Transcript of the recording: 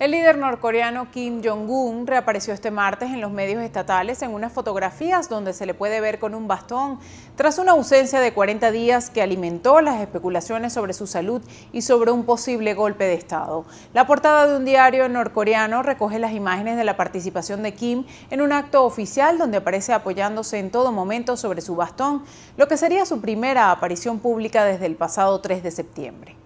El líder norcoreano Kim Jong-un reapareció este martes en los medios estatales en unas fotografías donde se le puede ver con un bastón, tras una ausencia de 40 días que alimentó las especulaciones sobre su salud y sobre un posible golpe de Estado. La portada de un diario norcoreano recoge las imágenes de la participación de Kim en un acto oficial donde aparece apoyándose en todo momento sobre su bastón, lo que sería su primera aparición pública desde el pasado 3 de septiembre.